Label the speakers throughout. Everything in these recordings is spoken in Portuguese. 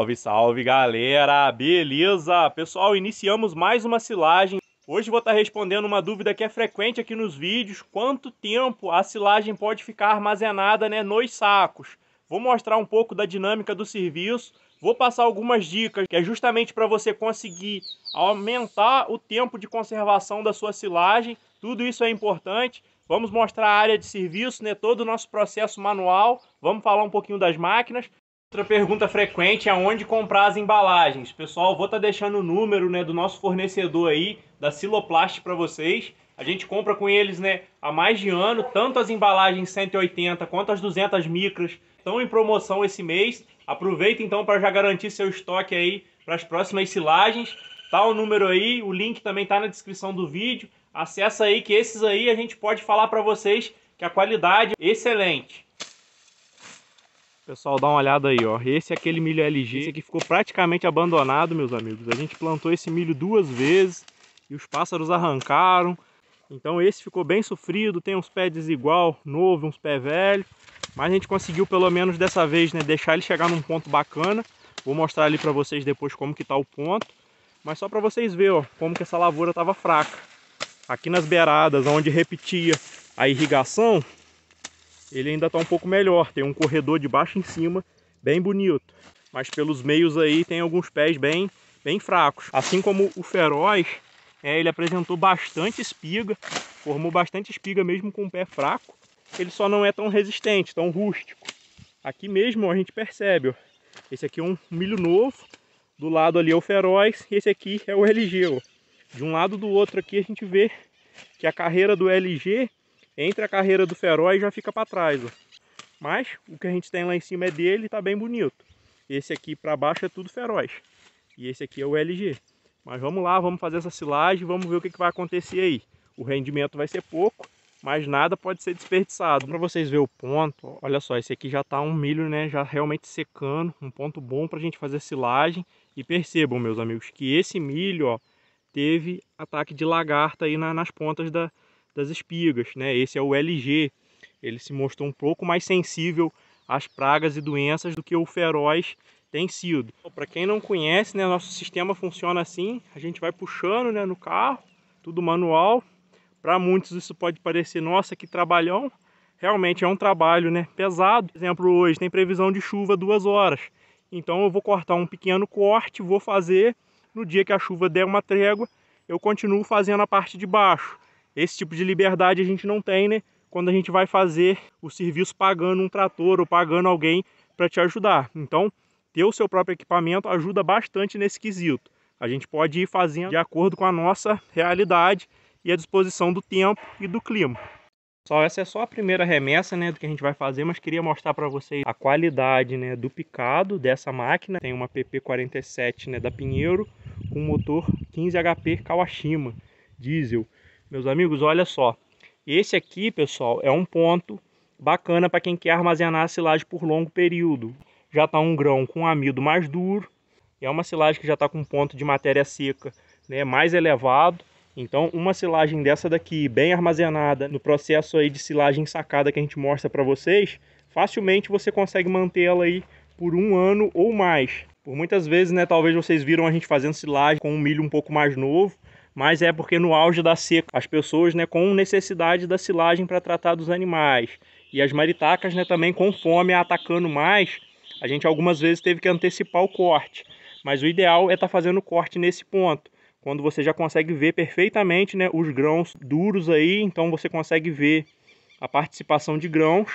Speaker 1: Salve, salve galera, beleza? Pessoal, iniciamos mais uma silagem. Hoje vou estar tá respondendo uma dúvida que é frequente aqui nos vídeos: quanto tempo a silagem pode ficar armazenada né, nos sacos? Vou mostrar um pouco da dinâmica do serviço, vou passar algumas dicas que é justamente para você conseguir aumentar o tempo de conservação da sua silagem. Tudo isso é importante. Vamos mostrar a área de serviço, né, todo o nosso processo manual, vamos falar um pouquinho das máquinas Outra pergunta frequente é onde comprar as embalagens. Pessoal, vou estar tá deixando o número né, do nosso fornecedor aí, da Siloplast para vocês. A gente compra com eles né, há mais de ano, tanto as embalagens 180 quanto as 200 micras estão em promoção esse mês. Aproveita então para já garantir seu estoque aí para as próximas silagens. Tá o número aí, o link também tá na descrição do vídeo. Acessa aí que esses aí a gente pode falar para vocês que a qualidade é excelente. Pessoal, dá uma olhada aí, ó. Esse é aquele milho LG. Esse aqui ficou praticamente abandonado, meus amigos. A gente plantou esse milho duas vezes e os pássaros arrancaram. Então esse ficou bem sofrido, tem uns pés desigual, novo, uns pés velho. Mas a gente conseguiu pelo menos dessa vez, né, deixar ele chegar num ponto bacana. Vou mostrar ali para vocês depois como que tá o ponto. Mas só para vocês verem, ó, como que essa lavoura tava fraca. Aqui nas beiradas, onde repetia a irrigação, ele ainda está um pouco melhor. Tem um corredor de baixo em cima, bem bonito. Mas pelos meios aí tem alguns pés bem, bem fracos. Assim como o Feroz, é, ele apresentou bastante espiga, formou bastante espiga mesmo com o pé fraco. Ele só não é tão resistente, tão rústico. Aqui mesmo a gente percebe, ó, esse aqui é um milho novo, do lado ali é o feroz e esse aqui é o LG. Ó. De um lado do outro aqui a gente vê que a carreira do LG entre a carreira do Feroz já fica para trás. Ó. Mas o que a gente tem lá em cima é dele e tá bem bonito. Esse aqui para baixo é tudo Feroz. E esse aqui é o LG. Mas vamos lá, vamos fazer essa silagem, vamos ver o que, que vai acontecer aí. O rendimento vai ser pouco, mas nada pode ser desperdiçado. Para vocês verem o ponto, olha só, esse aqui já está um milho, né, já realmente secando, um ponto bom para a gente fazer silagem. E percebam, meus amigos, que esse milho, ó, teve ataque de lagarta aí na, nas pontas da, das espigas. Né? Esse é o LG, ele se mostrou um pouco mais sensível às pragas e doenças do que o feroz tem sido. Para quem não conhece, né, nosso sistema funciona assim, a gente vai puxando né, no carro, tudo manual. Para muitos isso pode parecer, nossa, que trabalhão. Realmente é um trabalho né, pesado. Por exemplo, hoje tem previsão de chuva duas horas. Então eu vou cortar um pequeno corte, vou fazer. No dia que a chuva der uma trégua, eu continuo fazendo a parte de baixo. Esse tipo de liberdade a gente não tem, né? Quando a gente vai fazer o serviço pagando um trator ou pagando alguém para te ajudar. Então, ter o seu próprio equipamento ajuda bastante nesse quesito. A gente pode ir fazendo de acordo com a nossa realidade e a disposição do tempo e do clima. Só essa é só a primeira remessa né, do que a gente vai fazer, mas queria mostrar para vocês a qualidade né, do picado dessa máquina. Tem uma PP47 né, da Pinheiro com motor 15 HP Kawashima diesel. Meus amigos, olha só. Esse aqui, pessoal, é um ponto bacana para quem quer armazenar a silagem por longo período. Já está um grão com amido mais duro. É uma silagem que já está com ponto de matéria seca né, mais elevado. Então, uma silagem dessa daqui, bem armazenada, no processo aí de silagem sacada que a gente mostra para vocês, facilmente você consegue mantê-la aí por um ano ou mais. Por muitas vezes, né, talvez vocês viram a gente fazendo silagem com um milho um pouco mais novo, mas é porque no auge da seca as pessoas né, com necessidade da silagem para tratar dos animais e as maritacas né, também com fome atacando mais, a gente algumas vezes teve que antecipar o corte, mas o ideal é estar tá fazendo corte nesse ponto, quando você já consegue ver perfeitamente né, os grãos duros aí, então você consegue ver a participação de grãos.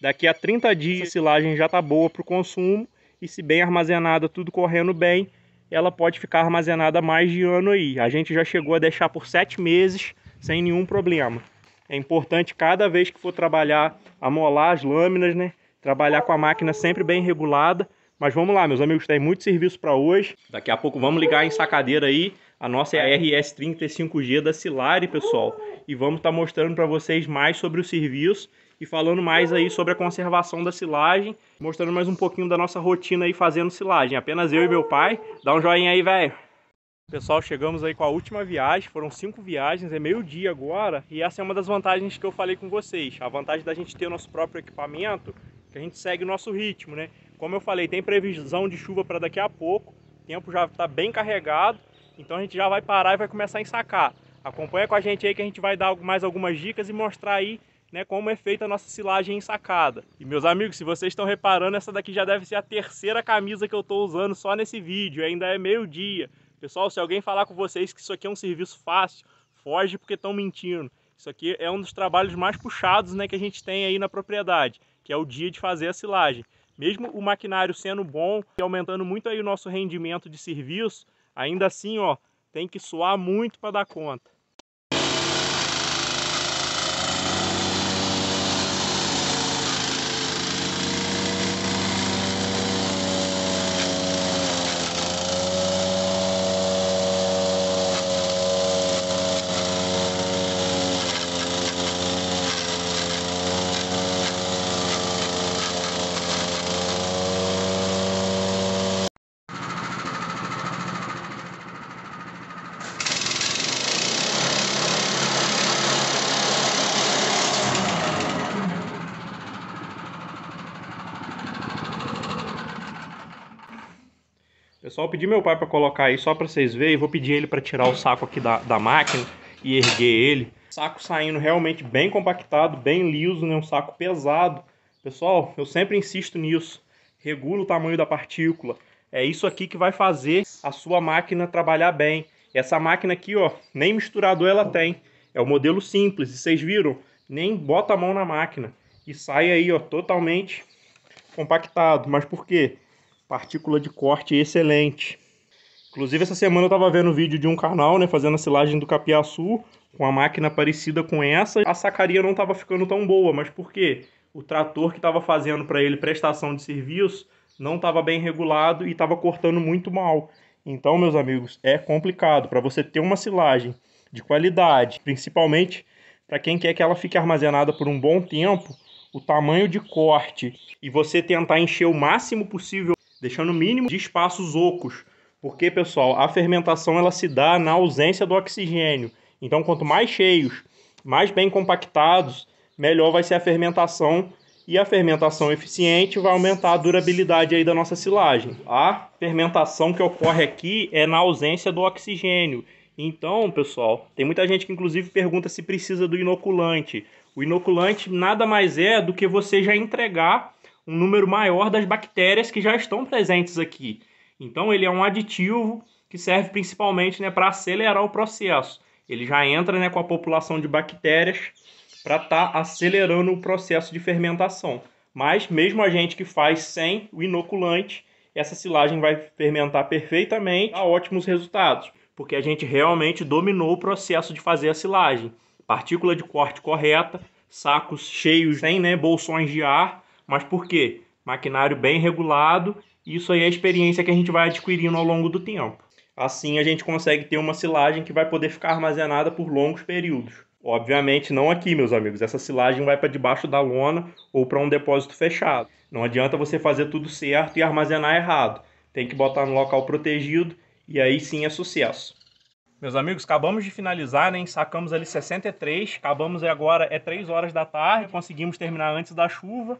Speaker 1: Daqui a 30 dias a silagem já está boa para o consumo e se bem armazenada, tudo correndo bem, ela pode ficar armazenada mais de ano aí. A gente já chegou a deixar por sete meses sem nenhum problema. É importante cada vez que for trabalhar, amolar as lâminas, né? Trabalhar com a máquina sempre bem regulada. Mas vamos lá, meus amigos, tem muito serviço para hoje. Daqui a pouco vamos ligar em sacadeira aí. A nossa é a RS35G da Silari, pessoal. E vamos estar tá mostrando para vocês mais sobre o serviço e falando mais aí sobre a conservação da silagem, mostrando mais um pouquinho da nossa rotina aí fazendo silagem. Apenas eu e meu pai. Dá um joinha aí, velho. Pessoal, chegamos aí com a última viagem, foram cinco viagens, é meio-dia agora, e essa é uma das vantagens que eu falei com vocês. A vantagem da gente ter o nosso próprio equipamento, que a gente segue o nosso ritmo, né? Como eu falei, tem previsão de chuva para daqui a pouco, o tempo já está bem carregado, então a gente já vai parar e vai começar a ensacar. Acompanha com a gente aí que a gente vai dar mais algumas dicas e mostrar aí né, como é feita a nossa silagem ensacada. E meus amigos, se vocês estão reparando, essa daqui já deve ser a terceira camisa que eu estou usando só nesse vídeo, ainda é meio-dia. Pessoal, se alguém falar com vocês que isso aqui é um serviço fácil, foge porque estão mentindo. Isso aqui é um dos trabalhos mais puxados né, que a gente tem aí na propriedade, que é o dia de fazer a silagem. Mesmo o maquinário sendo bom e aumentando muito aí o nosso rendimento de serviço, ainda assim ó, tem que suar muito para dar conta. Pessoal, pedi meu pai para colocar aí só para vocês verem. Vou pedir ele para tirar o saco aqui da, da máquina e erguer ele. Saco saindo realmente bem compactado, bem liso, né? um saco pesado. Pessoal, eu sempre insisto nisso. Regula o tamanho da partícula. É isso aqui que vai fazer a sua máquina trabalhar bem. Essa máquina aqui, ó, nem misturador ela tem. É o modelo simples, e vocês viram? Nem bota a mão na máquina. E sai aí, ó, totalmente compactado. Mas por quê? partícula de corte excelente. Inclusive, essa semana eu estava vendo um vídeo de um canal, né, fazendo a silagem do capiaçu, com uma máquina parecida com essa. A sacaria não estava ficando tão boa, mas por quê? O trator que estava fazendo para ele prestação de serviço não estava bem regulado e estava cortando muito mal. Então, meus amigos, é complicado. Para você ter uma silagem de qualidade, principalmente para quem quer que ela fique armazenada por um bom tempo, o tamanho de corte e você tentar encher o máximo possível deixando o mínimo de espaços ocos. Porque, pessoal, a fermentação ela se dá na ausência do oxigênio. Então, quanto mais cheios, mais bem compactados, melhor vai ser a fermentação e a fermentação eficiente vai aumentar a durabilidade aí da nossa silagem. A fermentação que ocorre aqui é na ausência do oxigênio. Então, pessoal, tem muita gente que inclusive pergunta se precisa do inoculante. O inoculante nada mais é do que você já entregar um número maior das bactérias que já estão presentes aqui. Então ele é um aditivo que serve principalmente né, para acelerar o processo. Ele já entra né, com a população de bactérias para estar tá acelerando o processo de fermentação. Mas mesmo a gente que faz sem o inoculante, essa silagem vai fermentar perfeitamente, dá ótimos resultados, porque a gente realmente dominou o processo de fazer a silagem. Partícula de corte correta, sacos cheios, sem né, bolsões de ar, mas por quê? Maquinário bem regulado, isso aí é a experiência que a gente vai adquirindo ao longo do tempo. Assim a gente consegue ter uma silagem que vai poder ficar armazenada por longos períodos. Obviamente não aqui, meus amigos. Essa silagem vai para debaixo da lona ou para um depósito fechado. Não adianta você fazer tudo certo e armazenar errado. Tem que botar no local protegido e aí sim é sucesso. Meus amigos, acabamos de finalizar, né? Sacamos ali 63, acabamos agora, é 3 horas da tarde, conseguimos terminar antes da chuva.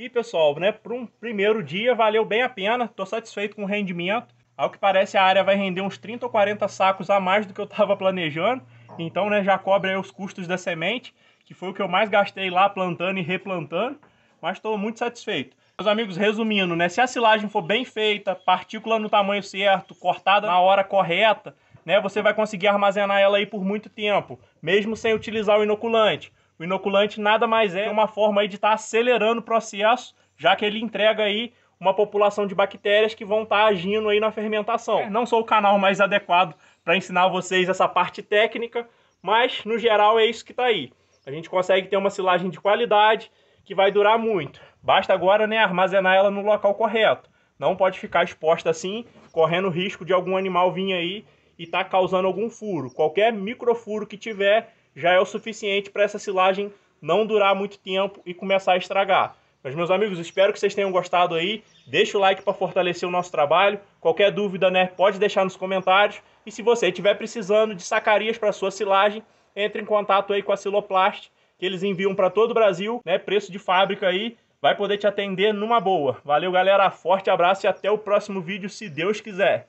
Speaker 1: E, pessoal, né, para um primeiro dia valeu bem a pena, estou satisfeito com o rendimento. Ao que parece, a área vai render uns 30 ou 40 sacos a mais do que eu estava planejando. Então, né, já cobre os custos da semente, que foi o que eu mais gastei lá plantando e replantando. Mas estou muito satisfeito. Meus amigos, resumindo, né, se a silagem for bem feita, partícula no tamanho certo, cortada na hora correta, né, você vai conseguir armazenar ela aí por muito tempo, mesmo sem utilizar o inoculante. O inoculante nada mais é uma forma de estar tá acelerando o processo, já que ele entrega aí uma população de bactérias que vão estar tá agindo aí na fermentação. Não sou o canal mais adequado para ensinar vocês essa parte técnica, mas no geral é isso que está aí. A gente consegue ter uma silagem de qualidade que vai durar muito. Basta agora né, armazenar ela no local correto. Não pode ficar exposta assim, correndo risco de algum animal vir aí e estar tá causando algum furo. Qualquer microfuro que tiver, já é o suficiente para essa silagem não durar muito tempo e começar a estragar. Mas, meus amigos, espero que vocês tenham gostado aí. Deixa o like para fortalecer o nosso trabalho. Qualquer dúvida, né, pode deixar nos comentários. E se você estiver precisando de sacarias para sua silagem, entre em contato aí com a Siloplast, que eles enviam para todo o Brasil, né, preço de fábrica aí, vai poder te atender numa boa. Valeu, galera, forte abraço e até o próximo vídeo, se Deus quiser.